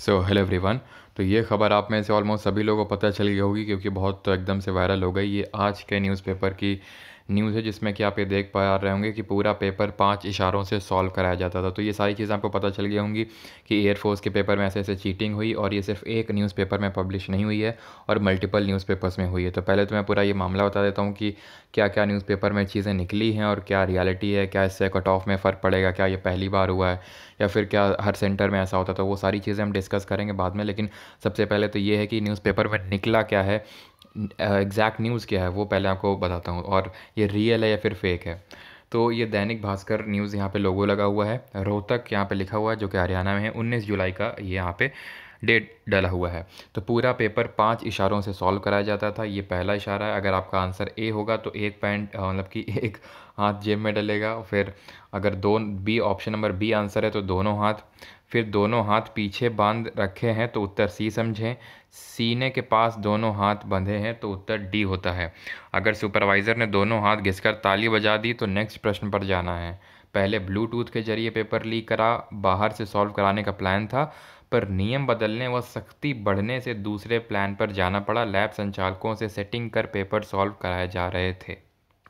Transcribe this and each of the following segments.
so hello everyone तो ये खबर आप में से ऑलमोस्ट सभी लोगों को पता चल गई होगी क्योंकि बहुत तो एकदम से वायरल हो गई ये आज के न्यूज़पेपर की न्यूज़ है जिसमें कि आप ये देख पा रहे होंगे कि पूरा पेपर पांच इशारों से सॉल्व कराया जाता था तो ये सारी चीज़ें आपको पता चल गई होंगी कि एयरफोर्स के पेपर में ऐसे ऐसे चीटिंग हुई और ये सिर्फ एक न्यूज़पेपर में पब्लिश नहीं हुई है और मल्टीपल न्यूज़पेपर्स में हुई है तो पहले तो मैं पूरा ये मामला बता देता हूँ कि क्या क्या न्यूज़पेपर में चीज़ें निकली हैं और क्या रियलिटी है क्या इससे कट ऑफ में फ़र्क पड़ेगा क्या ये पहली बार हुआ है या फिर क्या हर सेंटर में ऐसा होता था तो वो सारी चीज़ें हम डिस्कस करेंगे बाद में लेकिन सबसे पहले तो ये है कि न्यूज़पेपर में निकला क्या है एग्जैक्ट न्यूज़ क्या है वो पहले आपको बताता हूँ और ये रियल है या फिर फेक है तो ये दैनिक भास्कर न्यूज़ यहाँ पे लोगो लगा हुआ है रोहतक यहाँ पे लिखा हुआ है जो कि हरियाणा में है 19 जुलाई का ये यहाँ पे डेट डला हुआ है तो पूरा पेपर पाँच इशारों से सॉल्व कराया जाता था ये पहला इशारा है अगर आपका आंसर ए होगा तो एक पैंट मतलब कि एक हाथ जेब में डलेगा फिर अगर दो B option number B answer है तो दोनों हाथ फिर दोनों हाथ पीछे बांध रखे हैं तो उत्तर सी समझें सीने के पास दोनों हाथ बंधे हैं तो उत्तर डी होता है अगर सुपरवाइज़र ने दोनों हाथ घिसकर ताली बजा दी तो नेक्स्ट प्रश्न पर जाना है पहले ब्लूटूथ के जरिए पेपर लीक करा बाहर से सॉल्व कराने का प्लान था पर नियम बदलने व सख्ती बढ़ने से दूसरे प्लान पर जाना पड़ा लैब संचालकों से सेटिंग कर पेपर सॉल्व कराए जा रहे थे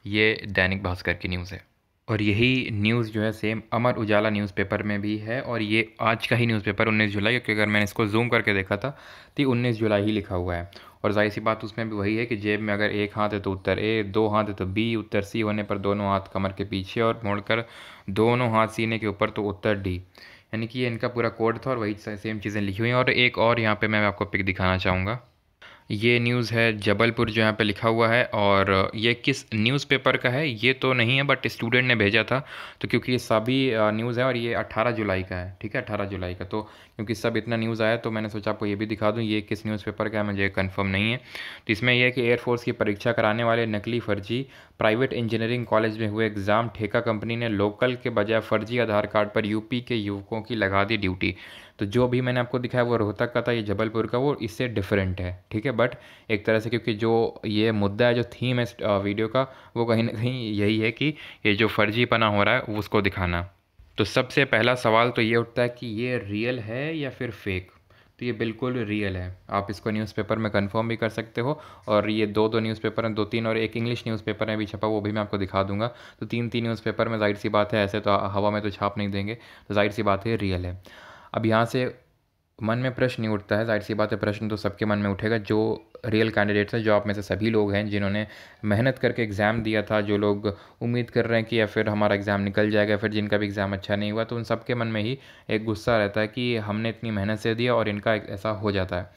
ये दैनिक भास्कर की न्यूज़ है और यही न्यूज़ जो है सेम अमर उजाला न्यूज़पेपर में भी है और ये आज का ही न्यूज़पेपर 19 जुलाई क्योंकि अगर मैंने इसको जूम करके देखा था तो 19 जुलाई ही लिखा हुआ है और जाहिर सी बात उसमें भी वही है कि जेब में अगर एक हाथ है तो उत्तर ए दो हाथ है तो बी उत्तर सी होने पर दोनों हाथ कमर के पीछे और मोड़कर दोनों हाथ सीने के ऊपर तो उत्तर डी यानी कि ये इनका पूरा कोड था और वही सेम चीज़ें लिखी हुई हैं और एक और यहाँ पे मैं आपको पिक दिखाना चाहूँगा ये न्यूज़ है जबलपुर जो यहाँ पे लिखा हुआ है और ये किस न्यूज़पेपर का है ये तो नहीं है बट स्टूडेंट ने भेजा था तो क्योंकि ये सभी न्यूज़ है और ये 18 जुलाई का है ठीक है 18 जुलाई का तो क्योंकि सब इतना न्यूज़ आया तो मैंने सोचा आपको ये भी दिखा दूँ ये किस न्यूज़पेपर का है मुझे कन्फर्म नहीं है तो इसमें यह है कि एयरफोर्स की परीक्षा कराने वाले नकली फर्जी प्राइवेट इंजीनियरिंग कॉलेज में हुए एग्ज़ाम ठेका कंपनी ने लोकल के बजाय फर्जी आधार कार्ड पर यूपी के युवकों की लगा दी ड्यूटी तो जो भी मैंने आपको दिखाया वो रोहतक का था ये जबलपुर का वो इससे डिफरेंट है ठीक है बट एक तरह से क्योंकि जो ये मुद्दा है जो थीम है इस वीडियो का वो कहीं ना कहीं यही है कि ये जो फर्जीपना हो रहा है उसको दिखाना तो सबसे पहला सवाल तो ये उठता है कि ये रियल है या फिर फेक तो ये बिल्कुल रियल है आप इसको न्यूज़पेपर में कंफर्म भी कर सकते हो और ये दो दो न्यूज़पेपर हैं दो तीन और एक इंग्लिश न्यूज़पेपर है भी छपा वो भी मैं आपको दिखा दूंगा तो तीन तीन न्यूज़पेपर में जाहिर सी बात है ऐसे तो हवा में तो छाप नहीं देंगे तो जाहिर सी बात है रियल है अब यहाँ से मन में प्रश्न नहीं उठता है जाहिर सी बात है प्रश्न तो सबके मन में उठेगा जो रियल कैंडिडेट्स हैं जो आप में से सभी लोग हैं जिन्होंने मेहनत करके एग्ज़ाम दिया था जो लोग उम्मीद कर रहे हैं कि या फिर हमारा एग्ज़ाम निकल जाएगा फिर जिनका भी एग्ज़ाम अच्छा नहीं हुआ तो उन सबके मन में ही एक गुस्सा रहता है कि हमने इतनी मेहनत से दिया और इनका ऐसा हो जाता है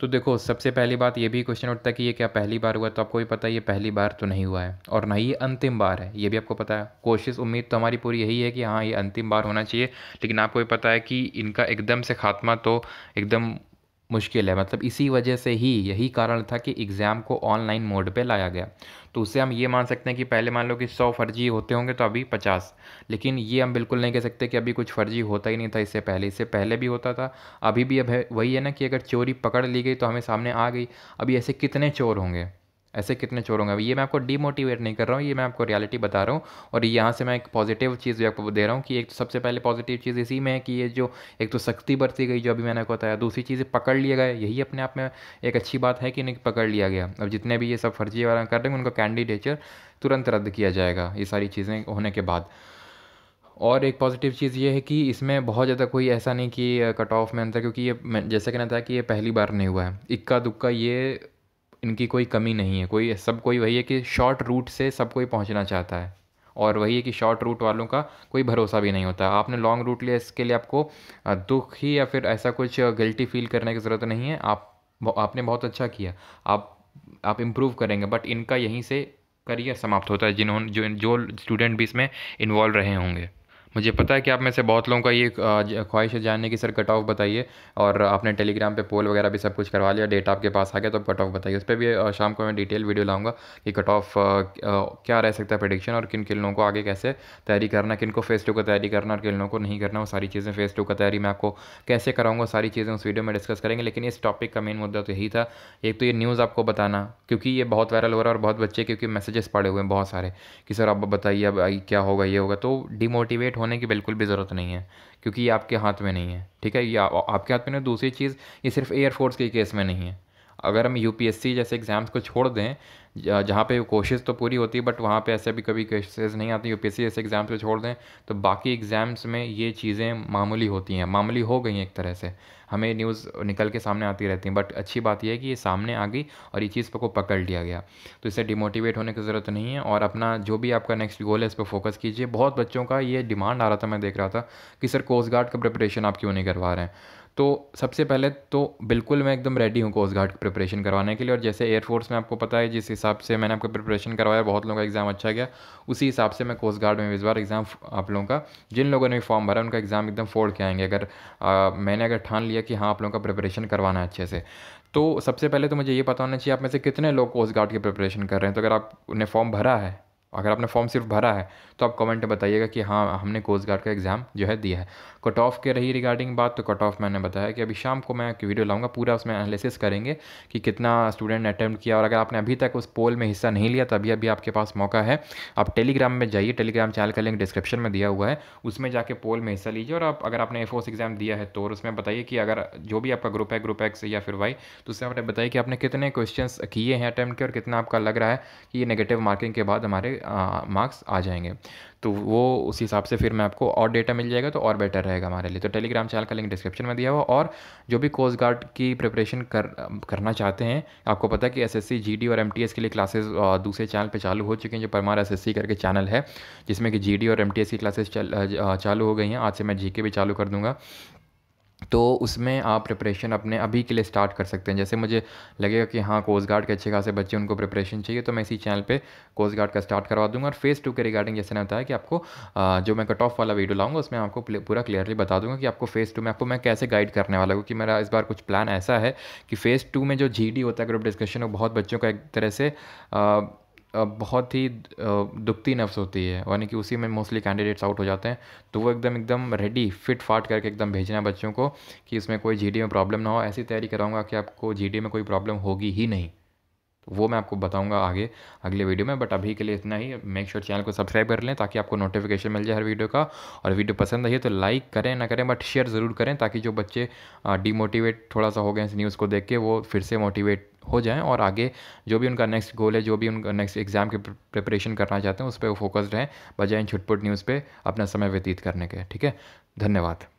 तो देखो सबसे पहली बात ये भी क्वेश्चन उठता है कि ये क्या पहली बार हुआ तो आपको भी पता है ये पहली बार तो नहीं हुआ है और ना ही ये अंतिम बार है ये भी आपको पता है कोशिश उम्मीद तो हमारी पूरी यही है कि हाँ ये अंतिम बार होना चाहिए लेकिन आपको भी पता है कि इनका एकदम से खात्मा तो एकदम मुश्किल है मतलब इसी वजह से ही यही कारण था कि एग्ज़ाम को ऑनलाइन मोड पे लाया गया तो उससे हम ये मान सकते हैं कि पहले मान लो कि सौ फर्जी होते होंगे तो अभी पचास लेकिन ये हम बिल्कुल नहीं कह सकते कि अभी कुछ फर्जी होता ही नहीं था इससे पहले इससे पहले भी होता था अभी भी अब वही है ना कि अगर चोरी पकड़ ली गई तो हमें सामने आ गई अभी ऐसे कितने चोर होंगे ऐसे कितने चोर होंगे ये मैं आपको डीमोटिवेट नहीं कर रहा हूँ ये मैं आपको रियलिटी बता रहा हूँ और यहाँ से मैं एक पॉजिटिव चीज़ भी आपको दे रहा हूँ कि एक तो सबसे पहले पॉजिटिव चीज़ इसी में है कि ये जो एक तो सख्ती बरती गई जो अभी मैंने बताया दूसरी चीज़ पकड़ लिया गया यही अपने आप में एक अच्छी बात है कि नहीं पकड़ लिया गया अब जितने भी ये सब फर्जी वगैरह कर रहे हैं उनका कैंडिडेचर तुरंत रद्द किया जाएगा ये सारी चीज़ें होने के बाद और एक पॉजिटिव चीज़ ये है कि इसमें बहुत ज़्यादा कोई ऐसा नहीं कि कट ऑफ में अंतर क्योंकि ये जैसे कहना था कि ये पहली बार नहीं हुआ है इक्का दुक्का ये इनकी कोई कमी नहीं है कोई सब कोई वही है कि शॉर्ट रूट से सब कोई पहुंचना चाहता है और वही है कि शॉर्ट रूट वालों का कोई भरोसा भी नहीं होता आपने लॉन्ग रूट लिया इसके लिए आपको दुख ही या फिर ऐसा कुछ गिल्टी फील करने की ज़रूरत नहीं है आप आपने बहुत अच्छा किया आप आप इम्प्रूव करेंगे बट इनका यहीं से करियर समाप्त होता है जिन्होंने जो जो स्टूडेंट भी इसमें इन्वॉल्व रहे होंगे मुझे पता है कि आप में से बहुत लोगों का ये ख्वाहिश है जानने की सर कट ऑफ बताइए और आपने टेलीग्राम पे पोल वगैरह भी सब कुछ करवा लिया डेटा आपके पास आ गया तो आप कट ऑफ बताइए उस पर भी शाम को मैं डिटेल वीडियो लाऊंगा कि कट ऑफ क्या रह सकता है प्रडिक्शन और किन किन लोगों को आगे कैसे तैयारी करना किन को फेस टू का तैयारी करना और किन लोगों को नहीं करना वो सारी चीज़ें फेस टू का तैयारी मैं आपको कैसे कराऊंगा सारी चीज़ें उस वीडियो में डिस्कस करेंगे लेकिन इस टॉपिक का मेन मुद्दा तो यही था एक तो ये न्यूज़ आपको बताना क्योंकि ये बहुत वायरल हो रहा है और बहुत बच्चे क्योंकि मैसेजेस पड़े हुए हैं बहुत सारे कि सर आप बताइए अब क्या होगा ये होगा तो डिमोटिवेट होने की बिल्कुल भी ज़रूरत नहीं है क्योंकि ये आपके हाथ में नहीं है ठीक है ये आपके हाथ में नहीं दूसरी चीज़ ये सिर्फ एयरफोर्स के केस में नहीं है अगर हम यूपीएससी जैसे एग्ज़ाम्स को छोड़ दें जहाँ पे कोशिश तो पूरी होती है बट वहाँ पे ऐसे भी कभी कोशिश नहीं आते यूपीएससी जैसे एग्ज़ाम्स को छोड़ दें तो बाकी एग्ज़ाम्स में ये चीज़ें मामूली होती हैं मामूली हो गई हैं एक तरह से हमें न्यूज़ निकल के सामने आती रहती हैं बट अच्छी बात यह है कि ये सामने आ गई और ये चीज़ को पकड़ लिया गया तो इसे डिमोटिवेट होने की ज़रूरत नहीं है और अपना जो भी आपका नेक्स्ट गोल है इस पर फोकस कीजिए बहुत बच्चों का ये डिमांड आ रहा था मैं देख रहा था कि सर कोस्ट गार्ड का प्रिपरेशन आप क्यों नहीं करवा रहे हैं तो सबसे पहले तो बिल्कुल मैं एकदम रेडी हूँ कोस्ट गार्ड की प्रिपरेशन करवाने के लिए और जैसे एयरफोर्स में आपको पता है जिस हिसाब से मैंने आपका प्रिपरेशन करवाया बहुत लोगों का एग्ज़ाम अच्छा गया उसी हिसाब से मैं कोस्ट गार्ड में इस बार एग्ज़ाम आप लोगों का जिन लोगों ने भी फॉर्म भरा उनका एग्ज़ाम एकदम फोड़ के आएंगे अगर आ, मैंने अगर ठान लिया कि हाँ आप लोगों का प्रिपरेशन करवाना है अच्छे से तो सबसे पहले तो मुझे ये पता होना चाहिए आप में से कितने लोग कोस्ट गार्ड की प्रिपरेशन कर रहे हैं तो अगर आपने फॉर्म भरा है अगर आपने फॉर्म सिर्फ भरा है तो आप कमेंट में बताइएगा कि हाँ हमने कोस्ट गार्ड का एग्ज़ाम जो है दिया है कट ऑफ के रही रिगार्डिंग बात तो कट ऑफ मैंने बताया कि अभी शाम को मैं एक वीडियो लाऊंगा पूरा उसमें एनालिसिस करेंगे कि कितना स्टूडेंट ने अटैम्प्ट किया और अगर आपने अभी तक उस पोल में हिस्सा नहीं लिया तो अभी अभी आपके पास मौका है आप टेलीग्राम में जाइए टेलीग्राम चैनल का लिंक डिस्क्रिप्शन में दिया हुआ है उसमें जाके पोल में हिस्सा लीजिए और आप अगर आपने ओस एग्ज़ाम दिया है तो और उसमें बताइए कि अगर जो भी आपका ग्रुप है ग्रुप एक्स या फिर वाई तो उससे आपने बताइए कि आपने कितने क्वेश्चन किए हैं अटैम्प्ट के और कितना आपका लग रहा है कि ये नेगेटिव मार्किंग के बाद हमारे मार्क्स आ जाएंगे तो वो उस हिसाब से फिर मैं आपको और डेटा मिल जाएगा तो और बेटर रहेगा हमारे लिए तो टेलीग्राम चैनल का लिंक डिस्क्रिप्शन में दिया हुआ और जो भी कोस्ट गार्ड की प्रिपरेशन कर करना चाहते हैं आपको पता है कि एसएससी जीडी और एमटीएस के लिए क्लासेस दूसरे चैनल पे चालू हो चुके हैं जो परमार एसएससी करके चैनल है जिसमें कि जी और एम की क्लासेस चालू हो गई हैं आज से मैं जी भी चालू कर दूँगा तो उसमें आप प्रिपरेशन अपने अभी के लिए स्टार्ट कर सकते हैं जैसे मुझे लगेगा कि हाँ कोस्ट गार्ड के अच्छे खासे बच्चे उनको प्रिपरेशन चाहिए तो मैं इसी चैनल पे कोस्ट गार्ड का स्टार्ट करवा दूंगा और फेज़ टू के रिगार्डिंग जैसे मैंने बताया कि आपको जो मैं कट ऑफ वाला वीडियो लाऊंगा उसमें आपको पूरा क्लियरली बता दूंगा कि आपको फेज़ टू में आपको मैं कैसे गाइड करने वाला हूँ क्योंकि मेरा इस बार कुछ प्लान ऐसा है कि फ़ेज़ टू में जो जी होता है ग्रुप डिस्कशन वो बहुत बच्चों का एक तरह से बहुत ही दुखती नफ्स होती है यानी कि उसी में मोस्टली कैंडिडेट्स आउट हो जाते हैं तो वो एकदम एकदम रेडी फिट फाट करके एकदम भेजना है बच्चों को कि इसमें कोई जी में प्रॉब्लम ना हो ऐसी तैयारी कराऊंगा कि आपको जी में कोई प्रॉब्लम होगी ही नहीं तो वो मैं आपको बताऊंगा आगे अगले वीडियो में बट अभी के लिए इतना ही मेक श्योर चैनल को सब्सक्राइब कर लें ताकि आपको नोटिफिकेशन मिल जाए हर वीडियो का और वीडियो पसंद आई तो लाइक करें ना करें बट शेयर ज़रूर करें ताकि जो बच्चे डीमोटिवेट थोड़ा सा हो गए इस न्यूज़ को देख के वो फिर से मोटिवेट हो जाएं और आगे जो भी उनका नेक्स्ट गोल है जो भी उनका नेक्स्ट एग्ज़ाम के प्रिपरेशन करना चाहते हैं उस पर वो फोकस्ड रहें बजाय इन छुटपुट न्यूज़ पर अपना समय व्यतीत करने के ठीक है धन्यवाद